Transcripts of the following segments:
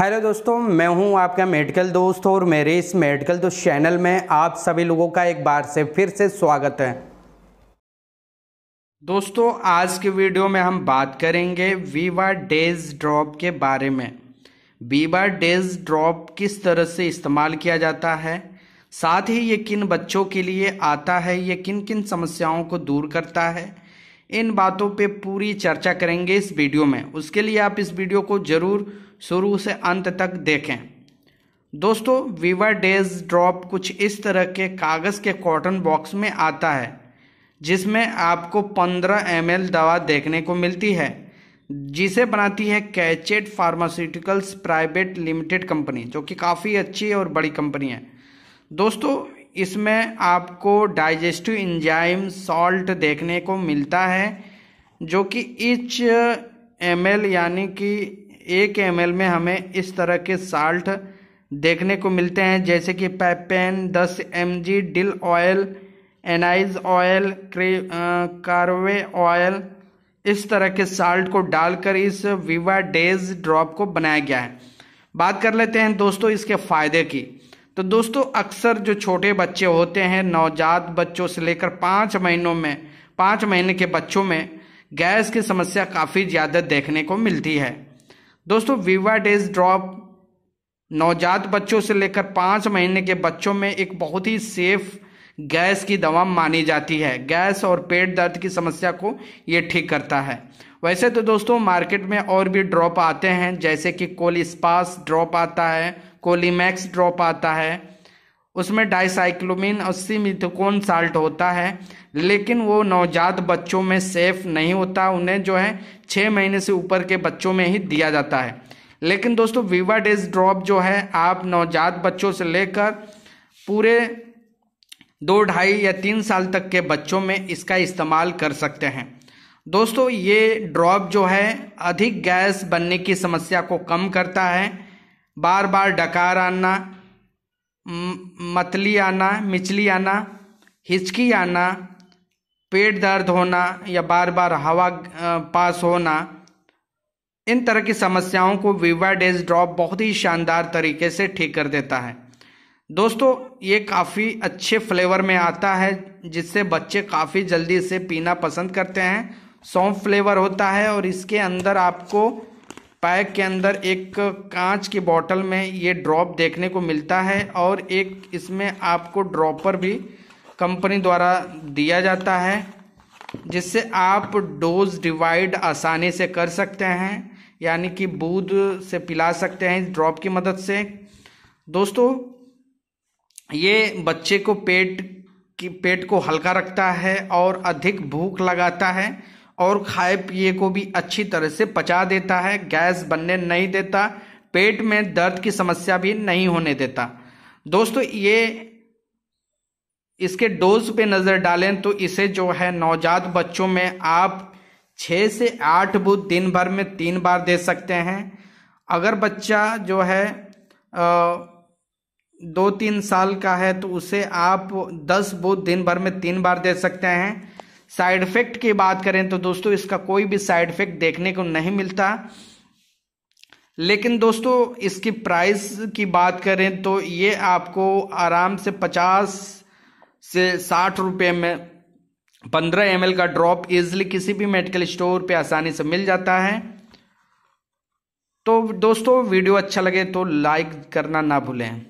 hello दोस्तों मैं हूं आपका मेडिकल दोस्त और मेरे इस मेडिकल दोस्त चैनल में आप सभी लोगों का एक बार से फिर से स्वागत है दोस्तों आज के वीडियो में हम बात करेंगे वीवा डेज ड्रॉप के बारे में वीवा डेज ड्रॉप किस तरह से इस्तेमाल किया जाता है साथ ही ये किन बच्चों के लिए आता है ये किन किन समस्याओं को दूर करता है इन बातों पे पूरी चर्चा करेंगे इस वीडियो में उसके लिए आप इस वीडियो को ज़रूर शुरू से अंत तक देखें दोस्तों वीवर डेज ड्रॉप कुछ इस तरह के कागज़ के कॉटन बॉक्स में आता है जिसमें आपको 15 एम दवा देखने को मिलती है जिसे बनाती है Cachet pharmaceuticals private limited company जो कि काफ़ी अच्छी और बड़ी कंपनी है दोस्तों इसमें आपको डाइजेस्टिव इंजाइम सॉल्ट देखने को मिलता है जो कि इच एम यानी कि एक एम में हमें इस तरह के साल्ट देखने को मिलते हैं जैसे कि पैपेन दस M G dill oil anise oil caraway oil इस तरह के साल्ट को डालकर इस विवा डेज ड्रॉप को बनाया गया है बात कर लेते हैं दोस्तों इसके फ़ायदे की तो दोस्तों अक्सर जो छोटे बच्चे होते हैं नवजात बच्चों से लेकर पाँच महीनों में पाँच महीने के बच्चों में गैस की समस्या काफ़ी ज़्यादा देखने को मिलती है दोस्तों विवा डेज ड्रॉप नवजात बच्चों से लेकर पाँच महीने के बच्चों में एक बहुत ही सेफ गैस की दवा मानी जाती है गैस और पेट दर्द की समस्या को ये ठीक करता है वैसे तो दोस्तों मार्केट में और भी ड्रॉप आते हैं जैसे कि कोलिस्पास ड्रॉप आता है कोलीमैक्स ड्रॉप आता है उसमें डाइसाइक्लोमिन अस्सी सीमिथकोन साल्ट होता है लेकिन वो नवजात बच्चों में सेफ नहीं होता उन्हें जो है छः महीने से ऊपर के बच्चों में ही दिया जाता है लेकिन दोस्तों वीवा डेज ड्रॉप जो है आप नवजात बच्चों से लेकर पूरे दो ढाई या तीन साल तक के बच्चों में इसका इस्तेमाल कर सकते हैं दोस्तों ये ड्रॉप जो है अधिक गैस बनने की समस्या को कम करता है बार बार डकार आना मतली आना मिचली आना हिचकी आना पेट दर्द होना या बार बार हवा पास होना इन तरह की समस्याओं को वीवा डेज ड्रॉप बहुत ही शानदार तरीके से ठीक कर देता है दोस्तों ये काफ़ी अच्छे फ्लेवर में आता है जिससे बच्चे काफ़ी जल्दी से पीना पसंद करते हैं सौंफ फ्लेवर होता है और इसके अंदर आपको पैक के अंदर एक कांच की बॉटल में ये ड्रॉप देखने को मिलता है और एक इसमें आपको ड्रॉपर भी कंपनी द्वारा दिया जाता है जिससे आप डोज डिवाइड आसानी से कर सकते हैं यानी कि बूद से पिला सकते हैं ड्रॉप की मदद से दोस्तों ये बच्चे को पेट की पेट को हल्का रखता है और अधिक भूख लगाता है और खाए पिए को भी अच्छी तरह से पचा देता है गैस बनने नहीं देता पेट में दर्द की समस्या भी नहीं होने देता दोस्तों ये इसके डोज पे नज़र डालें तो इसे जो है नवजात बच्चों में आप छः से आठ बूथ दिन भर में तीन बार दे सकते हैं अगर बच्चा जो है दो तीन साल का है तो उसे आप दस बूथ दिन भर में तीन बार दे सकते हैं साइड इफेक्ट की बात करें तो दोस्तों इसका कोई भी साइड इफेक्ट देखने को नहीं मिलता लेकिन दोस्तों इसकी प्राइस की बात करें तो ये आपको आराम से पचास से साठ रुपये में पंद्रह एम का ड्रॉप इजली किसी भी मेडिकल स्टोर पे आसानी से मिल जाता है तो दोस्तों वीडियो अच्छा लगे तो लाइक करना ना भूलें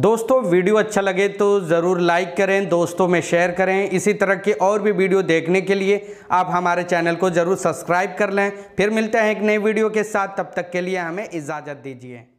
दोस्तों वीडियो अच्छा लगे तो ज़रूर लाइक करें दोस्तों में शेयर करें इसी तरह के और भी वीडियो देखने के लिए आप हमारे चैनल को ज़रूर सब्सक्राइब कर लें फिर मिलते हैं एक नई वीडियो के साथ तब तक के लिए हमें इजाज़त दीजिए